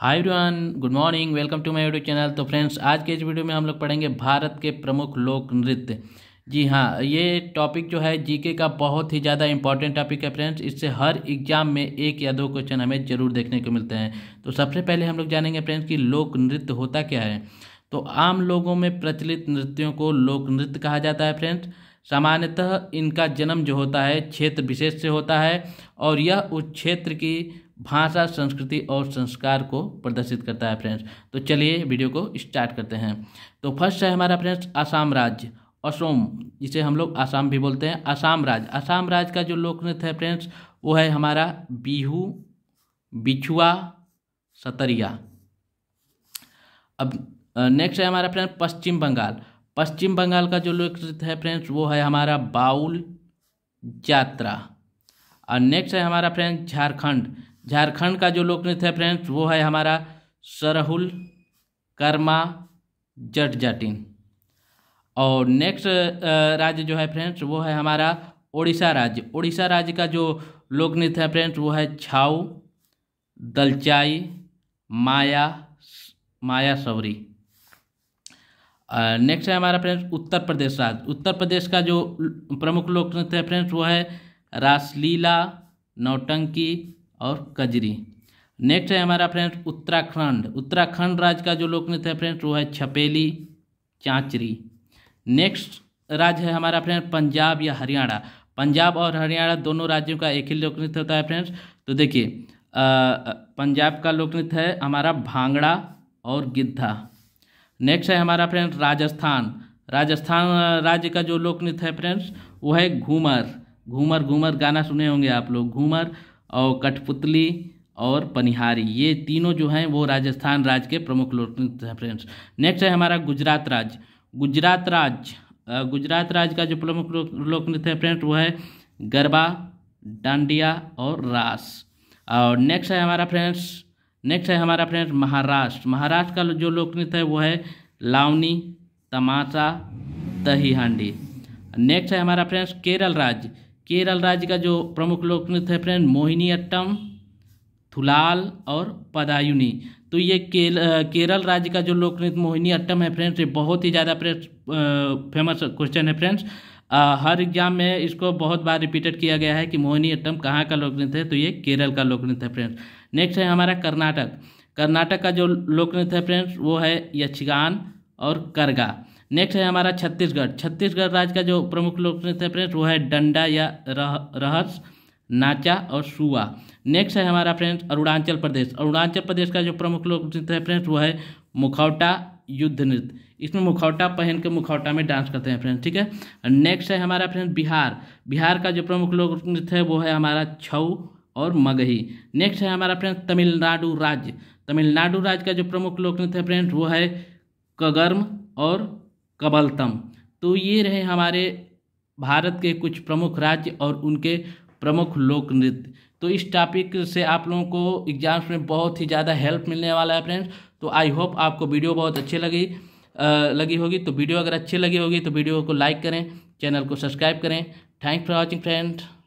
hi everyone good morning welcome to my YouTube channel तो friends आज के इस वीडियो में हम लोग पढ़ेंगे भारत के प्रमुख लोक नृत्य जी हाँ ये टॉपिक जो है जीके का बहुत ही ज़्यादा इंपॉर्टेंट टॉपिक है फ्रेंड्स इससे हर एग्जाम में एक या दो क्वेश्चन हमें ज़रूर देखने को मिलते हैं तो सबसे पहले हम लोग जानेंगे फ्रेंड्स कि लोक नृत्य होता क्या है तो आम लोगों में प्रचलित नृत्यों को लोक नृत्य कहा जाता है फ्रेंड्स सामान्यतः इनका जन्म जो होता है क्षेत्र विशेष से होता है और यह उस क्षेत्र की भाषा संस्कृति और संस्कार को प्रदर्शित करता है फ्रेंड्स तो चलिए वीडियो को स्टार्ट करते हैं तो फर्स्ट है हमारा फ्रेंड्स आसाम राज्य असोम जिसे हम लोग आसाम भी बोलते हैं आसाम राज्य आसाम राज्य का जो लोकनृत्य है फ्रेंड्स वो है हमारा बिहू बिछुआ सतरिया अब नेक्स्ट है हमारा फ्रेंड पश्चिम बंगाल पश्चिम बंगाल का जो लोक नृत्य है फ्रेंड्स वो है हमारा बाउल जात्रा और नेक्स्ट है हमारा फ्रेंड्स झारखंड झारखंड का जो लोक नृत्य है फ्रेंड्स वो है हमारा सरहुल कर्मा जट जटिन और नेक्स्ट राज्य जो है फ्रेंड्स वो है हमारा उड़ीसा राज्य उड़ीसा राज्य का जो लोक नृत्य है फ्रेंड्स वो है छाऊ दलचाई माया माया सवरी नेक्स्ट है हमारा फ्रेंड्स उत्तर प्रदेश राज्य उत्तर प्रदेश का जो प्रमुख लोक नृत्य है फ्रेंड्स वो है रासलीला नौटंकी और कजरी नेक्स्ट है हमारा फ्रेंड्स उत्तराखंड उत्तराखंड राज्य का जो लोक नृत्य है फ्रेंड्स वो है छपेली चाँचरी नेक्स्ट राज्य है हमारा फ्रेंड पंजाब या हरियाणा पंजाब और हरियाणा दोनों राज्यों का एक ही लोक नृत्य होता है फ्रेंड्स तो देखिए पंजाब का लोक नृत्य है हमारा भांगड़ा और गिद्धा नेक्स्ट है हमारा फ्रेंड्स राजस्थान राजस्थान राज्य का जो लोक नृत्य है फ्रेंड्स वो है घूमर घूमर घूमर गाना सुने होंगे आप लोग घूमर और कठपुतली और पनिहारी ये तीनों जो हैं वो राजस्थान राज्य के प्रमुख लोक नृत्य हैं फ्रेंड्स नेक्स्ट है हमारा गुजरात राज्य गुजरात राज्य गुजरात राज्य का जो प्रमुख लोक नृत्य है फ्रेंड्स वो है गरबा डांडिया और रास और नेक्स्ट है हमारा फ्रेंड्स नेक्स्ट है हमारा फ्रेंड महाराष्ट्र महाराष्ट्र का जो लोक नृत्य है वो है लावनी तमाचा दही हांडी नेक्स्ट है हमारा फ्रेंड्स केरल राज्य केरल राज्य का जो प्रमुख लोक नृत्य है फ्रेंड मोहिनी अट्टम थुलाल और पदायुनी तो ये केल, केरल राज्य का जो लोक नृत्य मोहिनी अट्टम है फ्रेंड्स ये बहुत ही ज़्यादा फेमस क्वेश्चन है फ्रेंड्स हर एग्जाम में इसको बहुत बार रिपीटेड किया गया है कि मोहिनी अट्टम कहाँ का लोक नृत्य है तो ये केरल का लोक नृत्य है फ्रेंड्स नेक्स्ट है हमारा कर्नाटक कर्नाटक का जो लोक नृत्य है फ्रेंड्स वो है यक्षगान और करगा नेक्स्ट है हमारा छत्तीसगढ़ छत्तीसगढ़ राज्य का जो प्रमुख लोक नृत्य है फ्रेंड्स वो है डंडा या रह, रहस्य नाचा और सुआ नेक्स्ट है हमारा फ्रेंड्स अरुणाचल प्रदेश अरुणाचल प्रदेश का जो प्रमुख लोक नृत्य है फ्रेंड्स वो है मुखौटा युद्ध नृत्य इसमें मुखौटा पहन के मुखौटा में डांस करते हैं फ्रेंड्स ठीक है नेक्स्ट है हमारा फ्रेंड बिहार बिहार का जो प्रमुख लोक नृत्य है वो है हमारा छऊ और मगही नेक्स्ट है हमारा फ्रेंड तमिलनाडु राज्य तमिलनाडु राज्य का जो प्रमुख लोक नृत्य है फ्रेंड्स वो है कगर्म और कबलतम तो ये रहे हमारे भारत के कुछ प्रमुख राज्य और उनके प्रमुख लोक नृत्य तो इस टॉपिक से आप लोगों को एग्जाम्स में बहुत ही ज़्यादा हेल्प मिलने वाला है फ्रेंड्स तो आई होप आपको वीडियो बहुत अच्छी लगी आ, लगी होगी तो वीडियो अगर अच्छी लगी होगी तो वीडियो को लाइक करें चैनल को सब्सक्राइब करें थैंक्स फॉर वॉचिंग फ्रेंड्स